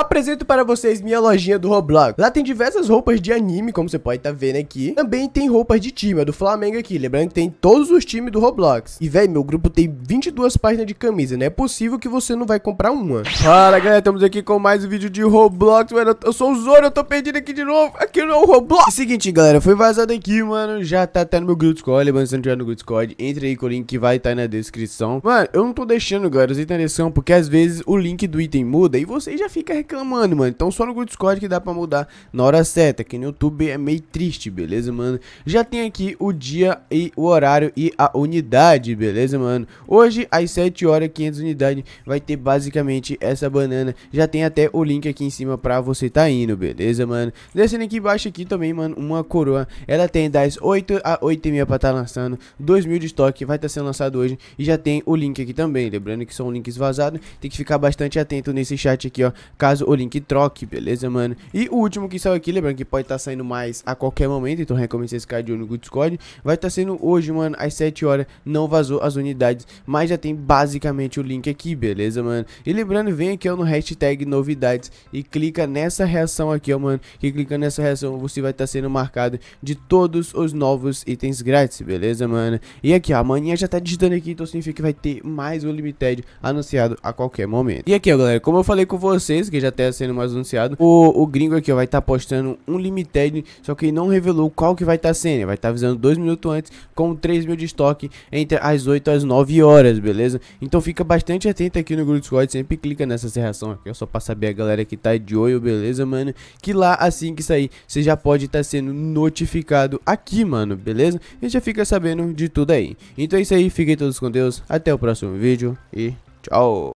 Apresento para vocês minha lojinha do Roblox. Lá tem diversas roupas de anime, como você pode estar tá vendo aqui. Também tem roupas de time, é do Flamengo aqui. Lembrando que tem todos os times do Roblox. E, velho, meu grupo tem 22 páginas de camisa. Não é possível que você não vai comprar uma. Fala, galera. Estamos aqui com mais um vídeo de Roblox. Mano, eu sou o Zoro. Eu tô perdido aqui de novo. Aqui não é o Roblox. É seguinte, galera. Foi vazado aqui, mano. Já tá até tá no meu grupo Discord. Lembrando, se não tiver no grupo Discord, entre aí com o link que vai estar tá na descrição. Mano, eu não tô deixando, galera, vocês entenderam? Porque às vezes o link do item muda e você já fica reclamando, mano. Então só no Discord que dá pra mudar na hora certa. Que no YouTube é meio triste, beleza, mano? Já tem aqui o dia e o horário e a unidade, beleza, mano? Hoje, às 7 horas, 500 unidades, vai ter basicamente essa banana. Já tem até o link aqui em cima pra você tá indo, beleza, mano? Descendo aqui embaixo aqui também, mano, uma coroa. Ela tem das 8 a 8 e meia pra tá lançando. 2 mil de estoque, vai estar tá sendo lançado hoje. E já tem o link aqui também. Lembrando que são links vazados. Tem que ficar bastante atento nesse chat aqui, ó. Caso caso, o link troque, beleza, mano? E o último que saiu aqui, lembrando que pode estar tá saindo mais a qualquer momento, então recomendo vocês ficarem de olho no Discord. Vai estar tá sendo hoje, mano, às 7 horas, não vazou as unidades, mas já tem basicamente o link aqui, beleza, mano? E lembrando, vem aqui ó, no hashtag novidades e clica nessa reação aqui, ó, mano, que clicando nessa reação você vai estar tá sendo marcado de todos os novos itens grátis, beleza, mano? E aqui, ó, a maninha já tá digitando aqui, então significa que vai ter mais o Limited anunciado a qualquer momento. E aqui, ó, galera, como eu falei com vocês, que já tá sendo mais anunciado. O, o gringo aqui, ó, vai estar tá postando um limited, só que não revelou qual que vai estar tá sendo. Vai estar tá avisando dois minutos antes, com 3 mil de estoque entre as 8 às 9 horas, beleza? Então fica bastante atento aqui no grupo Discord, sempre clica nessa serração aqui, ó, só pra saber a galera que tá de olho, beleza, mano? Que lá, assim que sair, você já pode estar tá sendo notificado aqui, mano, beleza? E já fica sabendo de tudo aí. Então é isso aí, fiquem todos com Deus, até o próximo vídeo e tchau!